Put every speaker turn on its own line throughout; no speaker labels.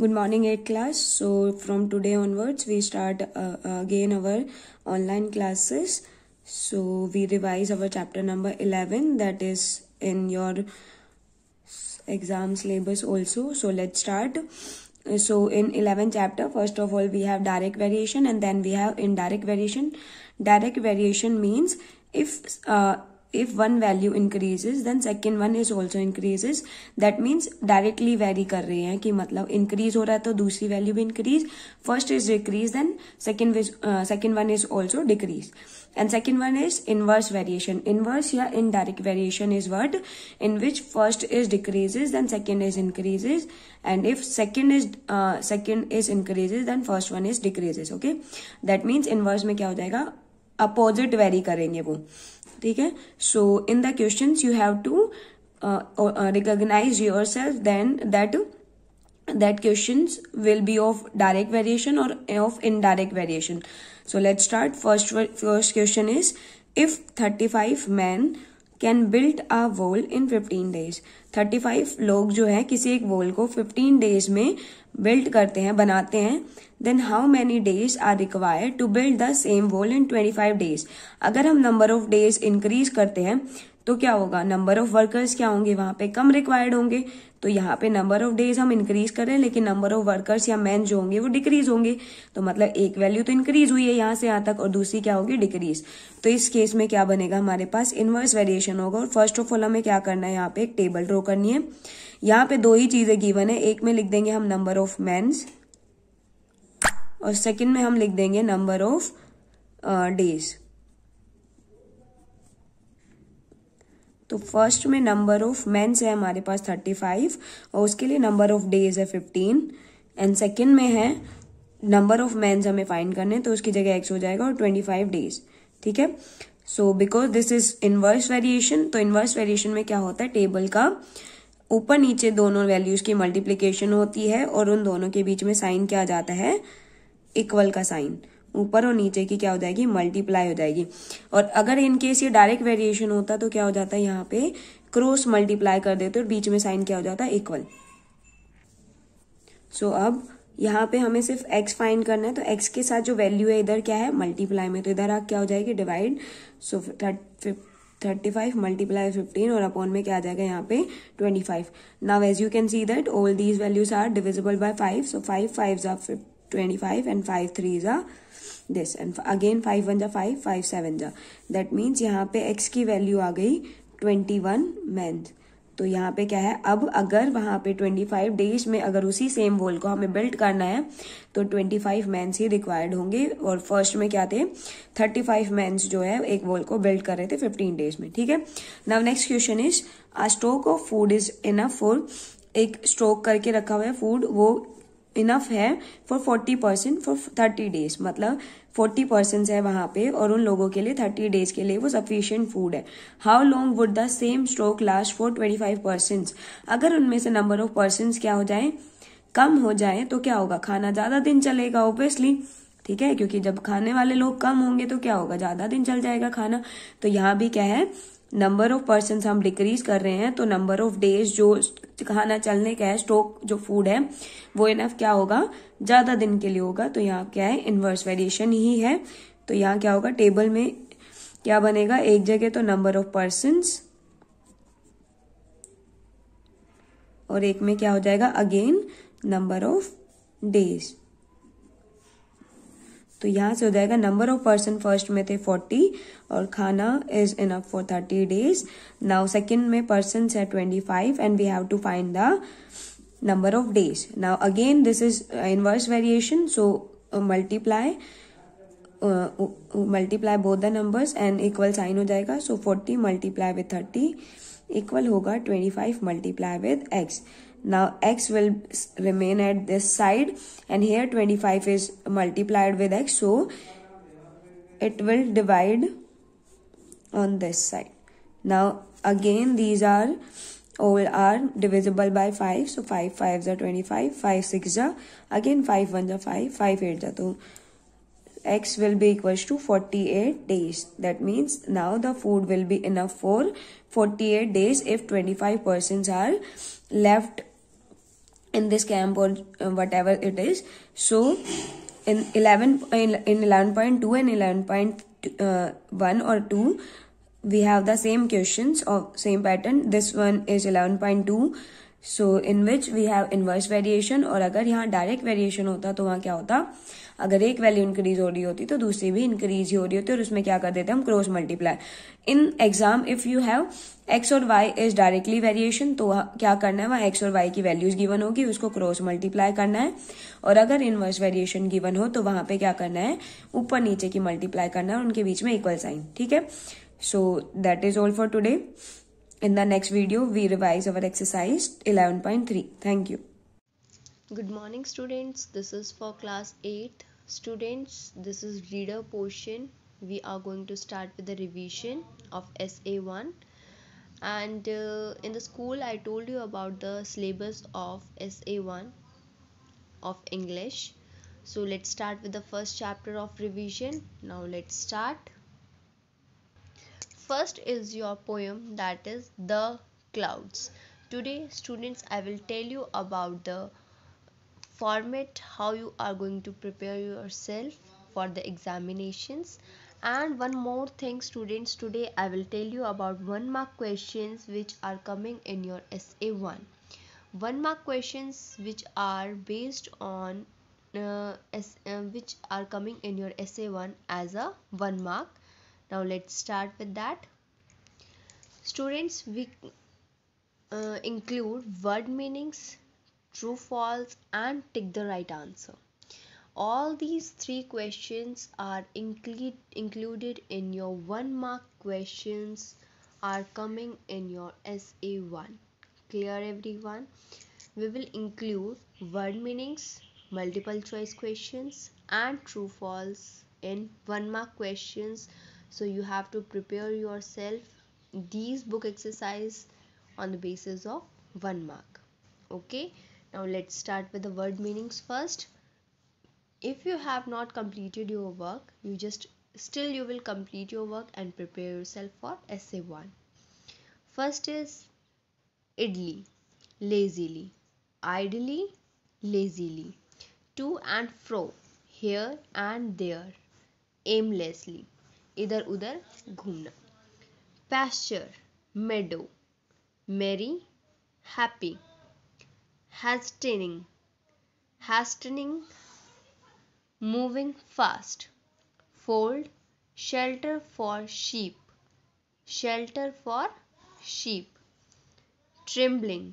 good morning 8 class so from today onwards we start uh, uh, again our online classes so we revise our chapter number 11 that is in your exam syllabus also so let's start so in 11 chapter first of all we have direct variation and then we have indirect variation direct variation means if uh, if one value increases then second one is also increases that means directly vary कर रहे हैं कि मतलब increase हो रहा है तो दूसरी value भी increase first is decrease then second uh, second one is also decrease and second one is inverse variation inverse या indirect variation is what in which first is decreases then second is increases and if second is uh, second is increases then first one is decreases okay that means inverse में क्या हो जाएगा opposite very करेंगे वो ठीक है so in the question you have to recognise yourself then that that question will be of direct variation और of indirect variation so let start first first question is if thirty five man can build a wall in 15 days 35 लोग जो है किसी एक वोल को 15 days में build करते हैं बनाते हैं then how many days are required to build the same wall in 25 days अगर हम नंबर ऑफ डेज इंक्रीज करते हैं तो क्या होगा नंबर ऑफ वर्कर्स क्या होंगे वहां पे कम रिक्वायर्ड होंगे तो यहाँ पे नंबर ऑफ डेज हम इंक्रीज कर रहे हैं लेकिन नंबर ऑफ वर्कर्स या मैन जो होंगे वो डिक्रीज होंगे तो मतलब एक वैल्यू तो इंक्रीज हुई है यहाँ से यहाँ तक और दूसरी क्या होगी डिक्रीज तो इस केस में क्या बनेगा हमारे पास इनवर्स वेरिएशन होगा और फर्स्ट ऑफ ऑल हमें क्या करना है यहाँ पे एक टेबल ड्रॉ करनी है यहाँ पे दो ही चीजें गिवन है एक में लिख देंगे हम नंबर ऑफ मैंस और सेकेंड में हम लिख देंगे नंबर ऑफ डेज तो फर्स्ट में नंबर ऑफ मेंस है हमारे पास थर्टी फाइव और उसके लिए नंबर ऑफ डेज है फिफ्टीन एंड सेकेंड में है नंबर ऑफ मैंस हमें फाइंड करने तो उसकी जगह एक्स हो जाएगा और ट्वेंटी फाइव डेज ठीक है so because this is inverse variation तो इनवर्स वेरिएशन में क्या होता है टेबल का ऊपर नीचे दोनों वैल्यूज की मल्टीप्लीकेशन होती है और उन दोनों के बीच में साइन क्या जाता है इक्वल का साइन ऊपर और नीचे की क्या हो जाएगी मल्टीप्लाई हो जाएगी और अगर इनकेस ये डायरेक्ट वेरिएशन होता तो क्या हो जाता है यहाँ पे क्रॉस मल्टीप्लाई कर देते और बीच में साइन क्या हो जाता है इक्वल सो अब यहाँ पे हमें सिर्फ x फाइंड करना है तो x के साथ जो वैल्यू है इधर क्या है मल्टीप्लाई में तो इधर आप क्या हो जाएगी divide so thirty five multiply fifteen और अपॉन में क्या आ जाएगा यहाँ पे twenty five now as you can see that all these values are divisible by five so five five ज़ा twenty five and five three ज़ा this and again five one जा फाइव फाइव सेवन जा that means यहाँ पे x की value आ गई twenty one month तो यहाँ पे क्या है अब अगर वहाँ पे 25 डेज में अगर उसी सेम वॉल को हमें बिल्ड करना है तो 25 मैंस ही रिक्वायर्ड होंगे और फर्स्ट में क्या थे 35 मैंस जो है एक वॉल को बिल्ड कर रहे थे 15 डेज में ठीक है now next question is a stock of food is enough for एक स्टोक करके रखा हुआ है फूड वो इनफ है for forty percent for thirty days मतलब फोर्टी पर्सन है वहां पे और उन लोगों के लिए थर्टी डेज के लिए वो सफिशियंट फूड है how long would the same stroke last for twenty five person अगर उनमें से नंबर ऑफ पर्सन क्या हो जाए कम हो जाए तो क्या होगा खाना ज्यादा दिन चलेगा ऑब्वियसली ठीक है क्योंकि जब खाने वाले लोग कम होंगे तो क्या होगा ज्यादा दिन चल जाएगा खाना तो यहाँ भी क्या है नंबर ऑफ पर्सन हम डिक्रीज कर रहे हैं तो नंबर ऑफ डेज जो खाना चलने का है स्टॉक जो फूड है वो इनफ क्या होगा ज्यादा दिन के लिए होगा तो यहाँ क्या है इनवर्स वेरिएशन ही है तो यहाँ क्या होगा टेबल में क्या बनेगा एक जगह तो नंबर ऑफ पर्सन और एक में क्या हो जाएगा अगेन नंबर ऑफ डेज तो यहाँ से हो जाएगा नंबर ऑफ पर्सन फर्स्ट में थे फोर्टी और खाना is in for 30 days now second में पर्सन है 25 and we have to find the number of days now again this is inverse variation so multiply multiply both the numbers and equal sign हो जाएगा सो forty multiply with 30 equal होगा twenty five multiply with x Now x will remain at this side and here 25 is multiplied with x so it will divide on this side. Now again these are all are divisible by 5 so 5 5s are 25 5 6 are again 5 1s are 5 5 8s are 2 x will be equals to 48 days. That means now the food will be enough for 48 days if 25 persons are left in this camp or uh, whatever it is. So in 11 in 11.2 and 11.1 uh, or 2 we have the same questions or same pattern. This one is 11.2 So in which we have inverse variation. Or अगर यहाँ direct variation होता तो वहाँ क्या होता अगर एक value increase हो रही होती तो दूसरी भी इंक्रीज ही हो रही होती और उसमें क्या कर देते हम cross multiply in exam if you have x और वाई इज डायरेक्टली वेरिएशन तो क्या करना है वहां एक्स और वाई की वैल्यूज गिवन होगी उसको क्रॉस मल्टीप्लाई करना है और अगर इनवर्स वेरिएशन गिवन हो तो वहां पे क्या करना है ऊपर नीचे की मल्टीप्लाई करना है और उनके बीच में इक्वल साइन ठीक है so that is all for today in the next video we revise our exercise eleven point three thank you Good morning
students. This is for class 8. Students, this is reader portion. We are going to start with the revision of SA 1. And uh, in the school I told you about the syllabus of SA 1 of English. So let's start with the first chapter of revision. Now let's start. First is your poem that is The Clouds. Today students I will tell you about the format how you are going to prepare yourself for the examinations and one more thing students today i will tell you about one mark questions which are coming in your sa1 one mark questions which are based on uh, S, uh, which are coming in your essay 1 as a 1 mark now let's start with that students we uh, include word meanings true false and tick the right answer all these three questions are include, included in your one mark questions are coming in your SA1 clear everyone we will include word meanings multiple choice questions and true false in one mark questions so you have to prepare yourself these book exercise on the basis of one mark okay now let's start with the word meanings first. If you have not completed your work, you just still you will complete your work and prepare yourself for essay 1. First is idly, lazily, idly, lazily, to and fro, here and there, aimlessly, इधर उधर ghumna, pasture, meadow, merry, happy, hastening hastening moving fast fold shelter for sheep shelter for sheep trembling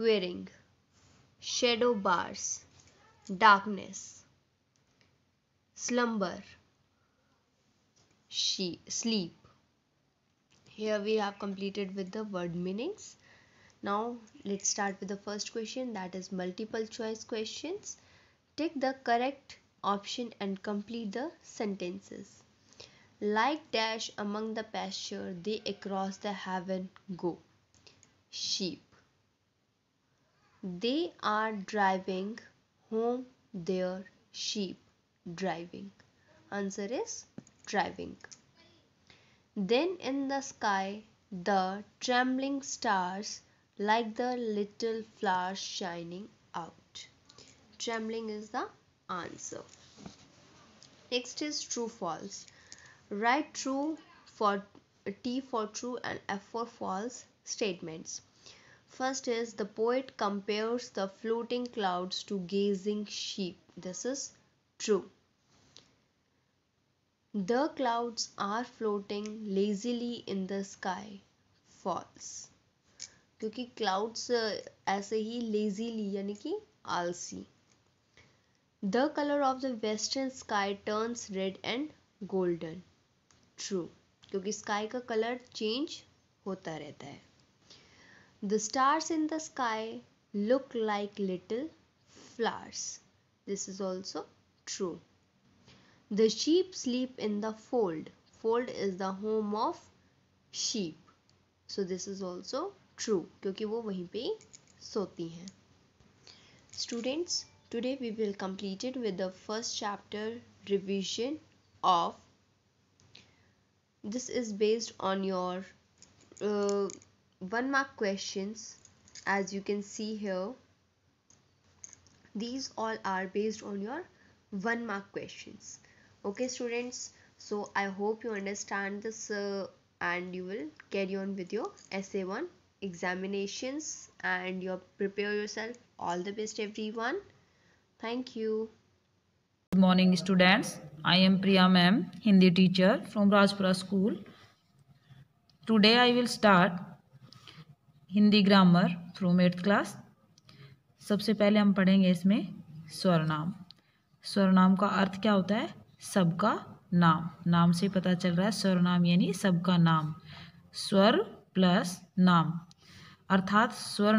quering shadow bars darkness slumber she sleep here we have completed with the word meanings now let's start with the first question that is multiple choice questions. Take the correct option and complete the sentences. Like dash among the pasture they across the heaven go. Sheep. They are driving home their sheep. Driving. Answer is driving. Then in the sky the trembling stars like the little flower shining out. Trembling is the answer. Next is true false. Write true for T for true and F for false statements. First is the poet compares the floating clouds to gazing sheep. This is true. The clouds are floating lazily in the sky. False. क्योंकि clouds ऐसे ही lazily यानी कि आलसी the colour of the western sky turns red and golden true क्योंकि sky का colour change होता रहता है the stars in the sky look like little flowers this is also true the sheep sleep in the fold fold is the home of sheep so this is also true क्योंकि वो वहीं पे सोती हैं students today we will completed with the first chapter revision of this is based on your one mark questions as you can see here these all are based on your one mark question okay students so I hope you understand this and you will carry on with your S A one examinations and you prepare yourself all the best everyone thank you
good morning students i am priya ma'am hindi teacher from rajpura school today i will start hindi grammar from 8th class सबसे पहले हम पढ़ेंगे इसमें स्वरनाम स्वरनाम का अर्थ क्या होता है सबका नाम नाम से पता चल रहा है स्वरनाम यानी सबका नाम स्वर प्लस नाम अर्थात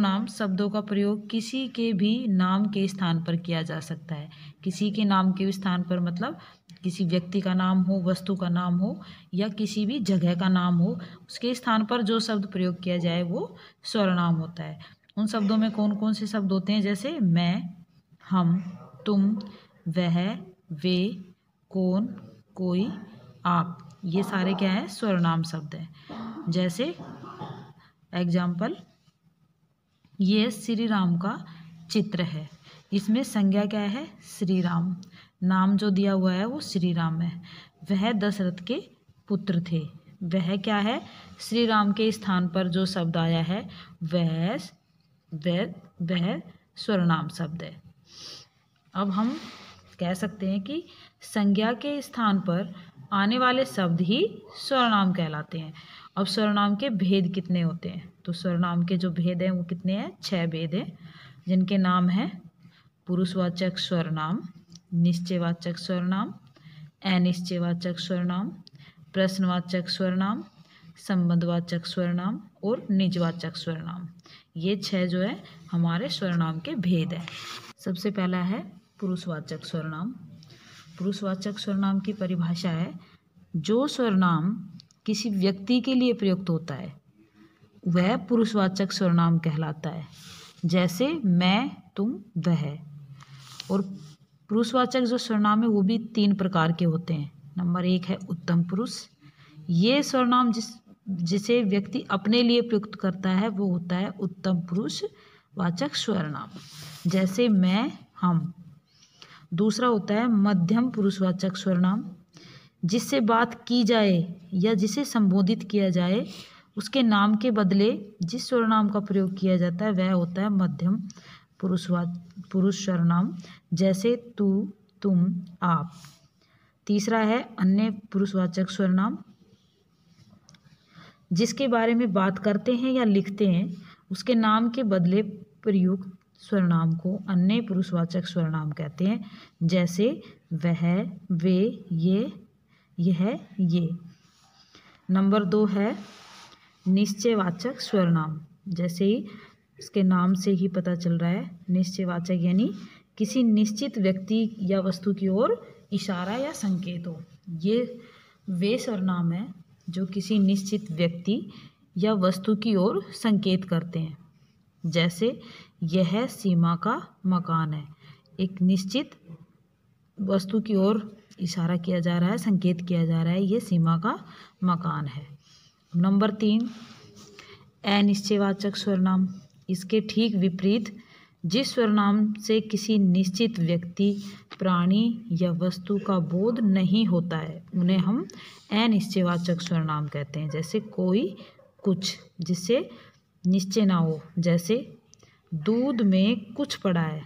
नाम शब्दों का प्रयोग किसी के भी नाम के स्थान पर किया जा सकता है किसी के नाम के स्थान पर मतलब किसी व्यक्ति का नाम हो वस्तु का नाम हो या किसी भी जगह का नाम हो उसके स्थान पर जो शब्द प्रयोग किया जाए वो नाम होता है उन शब्दों में कौन कौन से शब्द होते हैं जैसे मैं हम तुम वह वे कौन कोई आप ये सारे क्या हैं नाम शब्द हैं जैसे एग्जाम्पल ये श्री राम का चित्र है इसमें संज्ञा क्या है श्री राम नाम जो दिया हुआ है वो श्री राम है वह दशरथ के पुत्र थे वह क्या है श्री राम के स्थान पर जो शब्द आया है वह वह वह स्वर्णाम शब्द है अब हम कह सकते हैं कि संज्ञा के स्थान पर आने वाले शब्द ही स्वर्णाम कहलाते हैं अब सर्वनाम के भेद कितने होते हैं तो स्वर्णाम के जो भेद हैं वो कितने हैं छह भेद हैं जिनके नाम हैं पुरुषवाचक स्वर्णाम निश्चयवाचक स्वर्णाम अनिश्चयवाचक स्वर्णाम प्रश्नवाचक स्वर्णाम संबंधवाचक स्वर्णाम और निजवाचक स्वर्णाम ये छह जो है हमारे स्वर्णाम के भेद हैं सबसे पहला है पुरुषवाचक स्वर्णाम पुरुषवाचक स्वरनाम की परिभाषा है जो स्वरनाम किसी व्यक्ति के लिए प्रयुक्त होता है वह पुरुषवाचक स्वरनाम कहलाता है जैसे मैं तुम वह और पुरुषवाचक जो स्वरनाम है वो भी तीन प्रकार के होते हैं नंबर एक है उत्तम पुरुष ये स्वरनाम जिस जिसे व्यक्ति अपने लिए प्रयुक्त करता है वो होता है उत्तम पुरुष वाचक स्वरनाम जैसे मैं हम दूसरा होता है मध्यम पुरुषवाचक स्वरनाम जिससे बात की जाए या जिसे संबोधित किया जाए उसके नाम के बदले जिस स्वरनाम का प्रयोग किया जाता है वह होता है मध्यम पुरुषवाच पुरुष स्वरनाम जैसे तू तुम आप तीसरा है अन्य पुरुषवाचक स्वरनाम जिसके बारे में बात करते हैं या लिखते हैं उसके नाम के बदले प्रयुक्त स्वरनाम को अन्य पुरुषवाचक स्वरनाम कहते हैं जैसे वह वे ये यह ये नंबर दो है निश्चयवाचक स्वरनाम जैसे ही इसके नाम से ही पता चल रहा है निश्चयवाचक यानी किसी निश्चित व्यक्ति या वस्तु की ओर इशारा या संकेत हो ये वे स्वरनाम है जो किसी निश्चित व्यक्ति या वस्तु की ओर संकेत करते हैं जैसे यह सीमा का मकान है एक निश्चित वस्तु की ओर इशारा किया जा रहा है संकेत किया जा रहा है यह सीमा का मकान है नंबर तीन अनिश्चयवाचक स्वरनाम इसके ठीक विपरीत जिस स्वरनाम से किसी निश्चित व्यक्ति प्राणी या वस्तु का बोध नहीं होता है उन्हें हम अनिश्चयवाचक स्वरनाम कहते हैं जैसे कोई कुछ जिससे निश्चय ना हो जैसे दूध में कुछ पड़ा है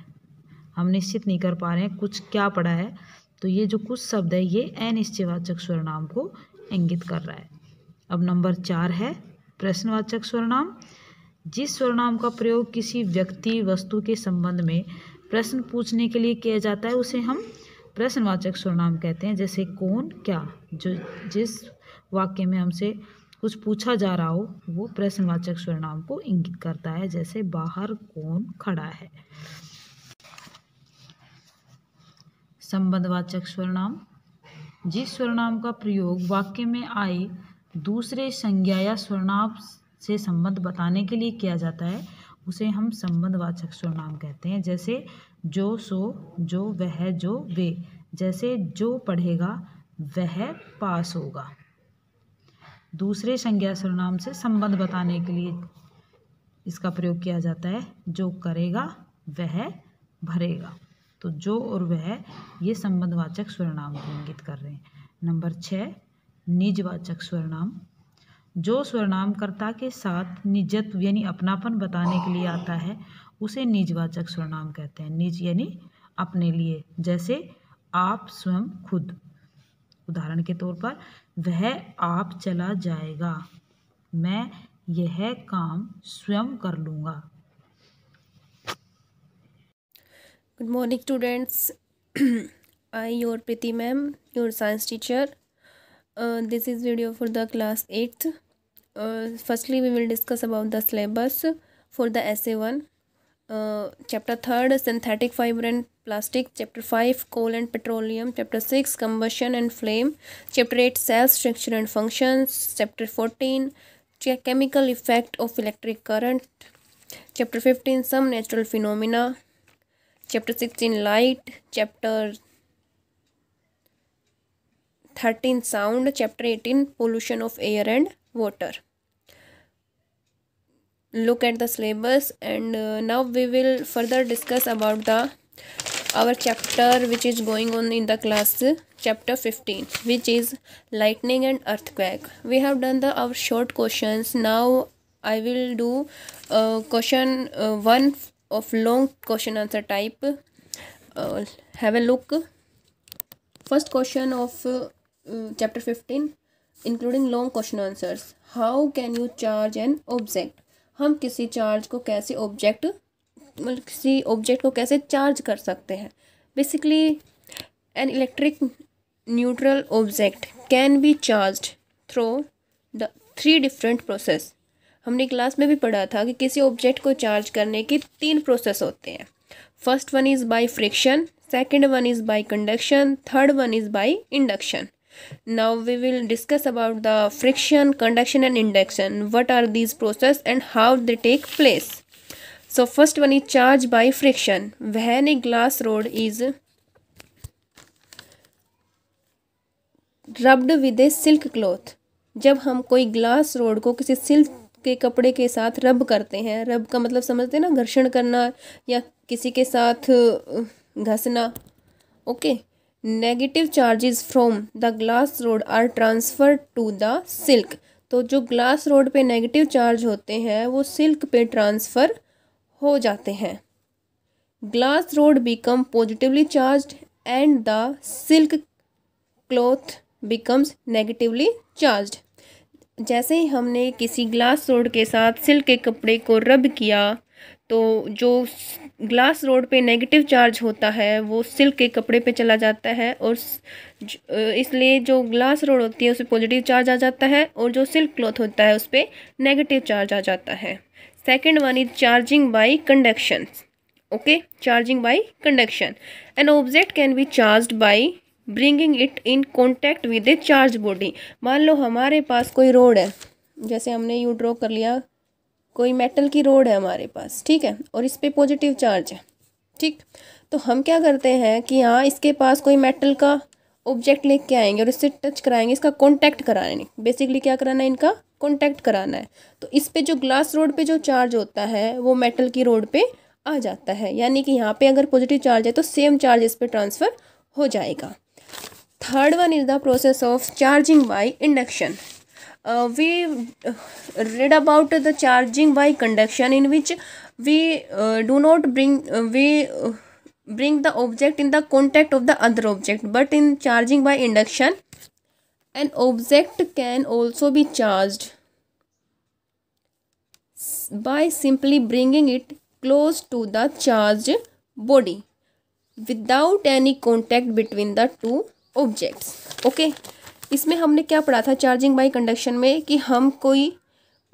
हम निश्चित नहीं कर पा रहे हैं कुछ क्या पड़ा है तो ये जो कुछ शब्द है ये अनिश्चयवाचक स्वरनाम को इंगित कर रहा है अब नंबर चार है प्रश्नवाचक स्वरनाम जिस स्वरनाम का प्रयोग किसी व्यक्ति वस्तु के संबंध में प्रश्न पूछने के लिए किया जाता है उसे हम प्रश्नवाचक स्वरनाम कहते हैं जैसे कौन क्या जो जिस वाक्य में हमसे कुछ पूछा जा रहा हो वो प्रश्नवाचक स्वरनाम को इंगित करता है जैसे बाहर कौन खड़ा है संबंधवाचक स्वरनाम जिस स्वरनाम का प्रयोग वाक्य में आए दूसरे संज्ञा या स्वरनाम से संबंध बताने के लिए किया जाता है उसे हम संबंधवाचक स्वरनाम कहते हैं जैसे जो सो जो वह जो वे जैसे जो पढ़ेगा वह पास होगा दूसरे संज्ञा सर्वनाम से संबंध बताने के लिए इसका प्रयोग किया जाता है जो करेगा वह भरेगा तो जो और वह ये संबंधवाचक स्वरनाम को इंगित कर रहे हैं नंबर छ निजवाचक स्वरनाम जो स्वरनामकर्ता के साथ निजत्व यानी अपनापन बताने के लिए आता है उसे निजवाचक स्वरनाम कहते हैं निज यानी अपने लिए जैसे आप स्वयं खुद उदाहरण के तौर पर वह आप चला जाएगा मैं यह काम स्वयं कर लूँगा
good morning students I your Preeti ma'am your science teacher this is video for the class eighth firstly we will discuss about the syllabus for the S A one chapter third synthetic fibre and plastic chapter five coal and petroleum chapter six combustion and flame chapter eight cell structure and function chapter fourteen chemical effect of electric current chapter fifteen some natural phenomena chapter sixteen light chapter thirteen sound chapter eighteen pollution of air and water look at the syllabus and uh, now we will further discuss about the our chapter which is going on in the class chapter 15 which is lightning and earthquake we have done the our short questions now i will do uh, question uh, one of long question answer type uh, have a look first question of uh, chapter 15 including long question answers how can you charge an object हम किसी charge को कैसे object मतलब किसी object को कैसे charge कर सकते हैं basically an electric neutral object can be charge through the three different process हमने क्लास में भी पढ़ा था कि किसी ऑब्जेक्ट को चार्ज करने के तीन प्रोसेस होते हैं first one is by friction second one is by conduction third one is by induction now we will discuss about the friction conduction and induction what are these process and how they take place so first one is charge by friction when a glass rod is rubbed with a silk cloth जब हम कोई glass rod को किसी silk के कपड़े के साथ रब करते हैं रब का मतलब समझते हैं ना घर्षण करना या किसी के साथ घसना okay okay? Negative charges from the glass rod are transfer to the silk तो जो ग्लास रोड पे नेगेटिव चार्ज होते हैं वो सिल्क पे ट्रांसफ़र हो जाते हैं glass rod become positively charge and the silk cloth becomes negatively charge जैसे ही हमने किसी ग्लास रोड के साथ सिल्क के कपड़े को रब किया तो जो ग्लास रोड पे नेगेटिव चार्ज होता है वो सिल्क के कपड़े पे चला जाता है और इसलिए जो ग्लास रोड होती है उस पर पॉजिटिव चार्ज आ जाता है और जो सिल्क क्लॉथ होता है उस पर नेगेटिव चार्ज आ जाता है second one is charging by conduction okay charging by conduction an object can be charge by bringing it in contact with a charge body मान लो हमारे पास कोई रोड है जैसे हमने यू ड्रॉ कर लिया कोई मेटल की रोड है हमारे पास ठीक है और इस पर पॉजिटिव चार्ज है ठीक तो हम क्या करते हैं कि हाँ इसके पास कोई मेटल का ऑब्जेक्ट लेके आएंगे और इससे टच कराएंगे इसका कॉन्टैक्ट कराने बेसिकली क्या कराना है इनका कॉन्टैक्ट कराना है तो इस पर जो ग्लास रोड पर जो चार्ज होता है वो मेटल की रोड पर आ जाता है यानी कि यहाँ पर अगर पॉजिटिव चार्ज है तो सेम चार्ज इस पर ट्रांसफ़र हो जाएगा third one is the process of charging by induction uh, we uh, read about the charging by conduction in which we uh, do not bring uh, we uh, bring the object in the contact of the other object but in charging by induction an object can also be charged by simply bringing it close to the charged body without any contact between the two objects okay इसमें हमने क्या पढ़ा था charging by conduction में कि हम कोई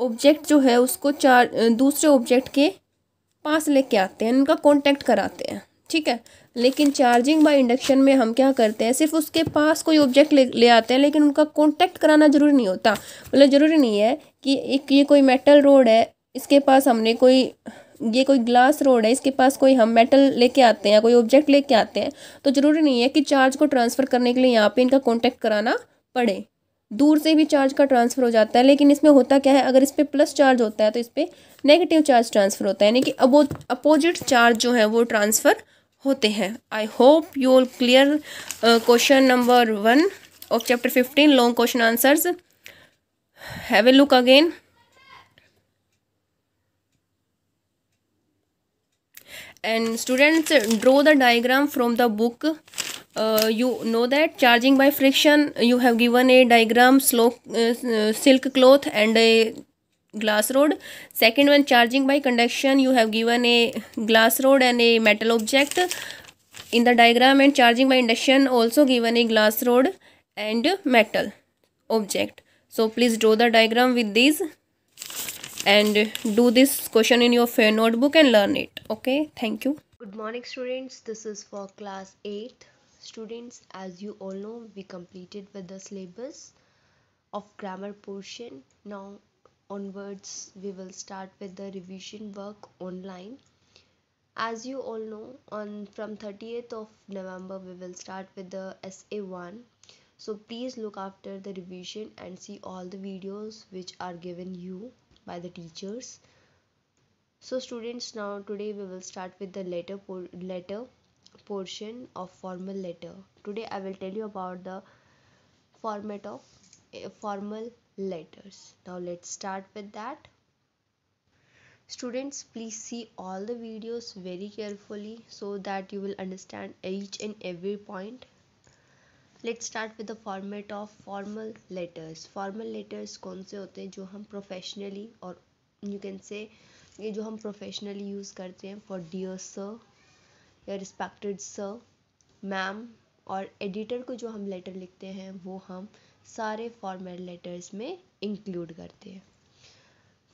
object जो है उसको चार दूसरे ऑब्जेक्ट के पास लेके आते हैं उनका कॉन्टैक्ट कराते हैं ठीक है लेकिन चार्जिंग बाय इंडक्शन में हम क्या करते हैं सिर्फ उसके पास कोई ऑब्जेक्ट ले, ले आते हैं लेकिन उनका कॉन्टैक्ट कराना ज़रूरी नहीं होता मतलब ज़रूरी नहीं है कि एक ये कोई मेटल रोड है इसके पास हमने कोई ये कोई ग्लास रोड है इसके पास कोई हम मेटल लेके आते हैं कोई ऑब्जेक्ट लेके आते हैं तो ज़रूरी नहीं है कि चार्ज को ट्रांसफ़र करने के लिए यहाँ पे इनका कॉन्टैक्ट कराना पड़े दूर से भी चार्ज का ट्रांसफ़र हो जाता है लेकिन इसमें होता क्या है अगर इस पर प्लस चार्ज होता है तो इस पर नेगेटिव चार्ज ट्रांसफ़र होता है यानी कि अबो अपोजिट चार्ज जो है वो ट्रांसफ़र होते हैं I hope you clear question number one of chapter fifteen long question answers have a look again and students draw the diagram from the book uh, you know that charging by friction you have given a diagram slow uh, uh silk cloth and a glass rod second one charging by conduction you have given a glass rod and a metal object in the diagram and charging by induction also given a glass rod and metal object so please draw the diagram with these and do this question in your notebook and learn it okay thank you
good morning students this is for class 8 students as you all know we completed with the syllabus of grammar portion now onwards we will start with the revision work online as you all know on from 30th of november we will start with the sa1 so please look after the revision and see all the videos which are given you by the teachers so students now today we will start with the letter letter portion of formal letter. Today I will tell you about the format of formal letters. Now let's start with that. Students please see all the videos very carefully so that you will understand each and every point. Let's start with the format of formal formal letters letters कौन से होते हैं जो हम or और can say ये जो हम प्रोफेशनली यूज़ करते हैं फॉर डियर सर या रिस्पेक्टेड सर मैम और एडिटर को जो हम लेटर लिखते हैं वो हम सारे फॉर्मेट लेटर्स में इंक्लूड करते हैं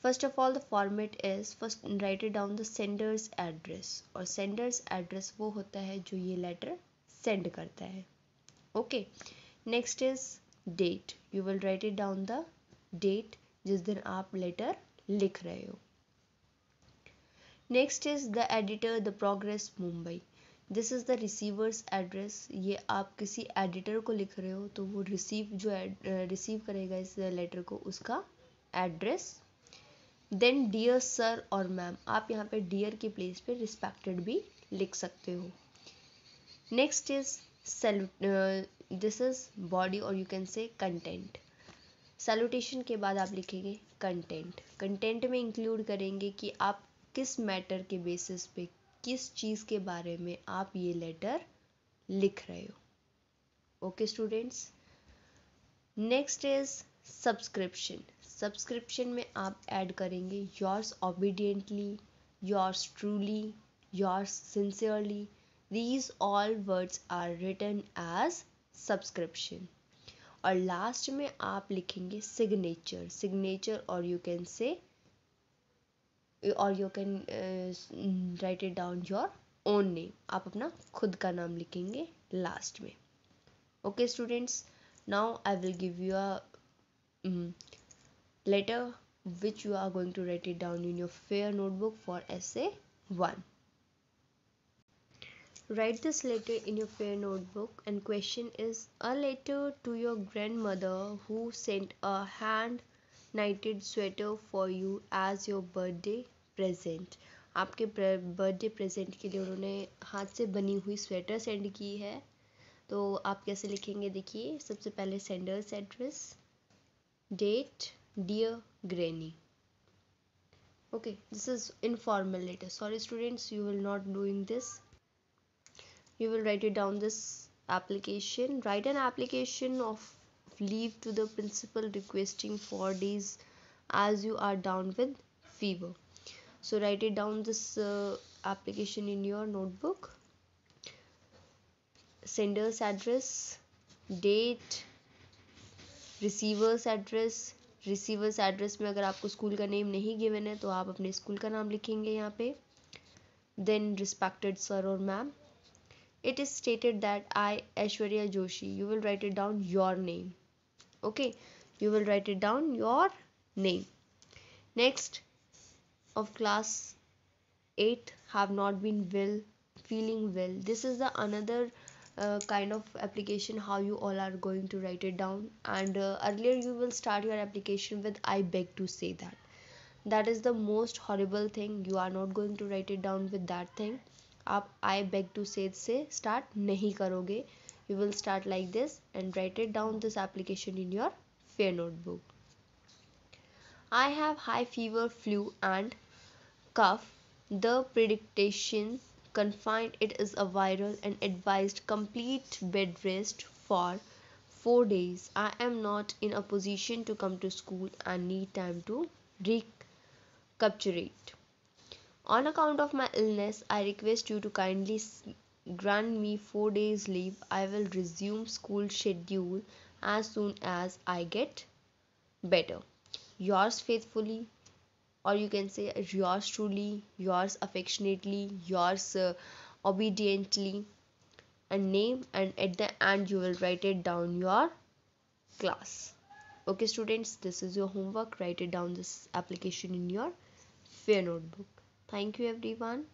first of all the format is first write down the sender's address और सेंडर्स एड्रेस वो होता है जो ये लेटर सेंड करता है okay next is date you will write it down the date जिस दिन आप लेटर लिख रहे हो next is the editor the progress Mumbai this is the receiver's address ये आप किसी एडिटर को लिख रहे हो तो वो रिसीव जो रिसीव करेगा इस लेटर को उसका एड्रेस देन डियर सर और मैम आप यहाँ पे डियर की प्लेस पे रिस्पेक्टेड भी लिख सकते हो next is salute this is body और you can say content salutation के बाद आप लिखेंगे कंटेंट कंटेंट में इंक्लूड करेंगे कि आप किस मैटर के बेसिस पे किस चीज़ के बारे में आप ये लेटर लिख रहे हो okay students next is subscription subscription में आप ऐड करेंगे yours obediently yours truly yours sincerely these all words are return as subscription और लास्ट में आप लिखेंगे सिग्नेचर सिग्नेचर और यू कैन से और you can write it down your own name आप अपना खुद का नाम लिखेंगे लास्ट में okay students now I will give you a letter which you are going to right it down in your fair notebook for S A one write this letter in your fair notebook and question is a letter to your grand mother who sent a hand knitted sweater for you as your birthday present आपके birthday present के लिए उन्होंने हाथ से बनी हुई sweater send की है तो आप कैसे लिखेंगे देखिए सबसे पहले sender's address date dear granny okay this is informal letter sorry students you will not doing this you will write it down this application write an application of leave to the principal requesting for days as you are down with fever so write it down this uh, application in your notebook sender's address date receiver's address receiver's address में अगर आपको school का name नहीं given है तो आप अपने school का नाम लिखेंगे यहाँ पे then respected sir or ma'am it is stated that i Ashwarya joshi you will write it down your name okay you will write it down your name next of class 8 have not been well feeling well this is the another uh, kind of application how you all are going to write it down and uh, earlier you will start your application with i beg to say that that is the most horrible thing you are not going to write it down with that thing I beg to say, say start. Start नहीं You will start like this and write it down. This application in your fair notebook. I have high fever, flu, and cough. The prediction confined it is a viral and advised complete bed rest for four days. I am not in a position to come to school and need time to recapitulate. On account of my illness, I request you to kindly grant me four days leave. I will resume school schedule as soon as I get better yours faithfully or you can say yours truly yours affectionately yours uh, obediently and name and at the end you will write it down your class okay students this is your homework write it down this application in your fair notebook thank you everyone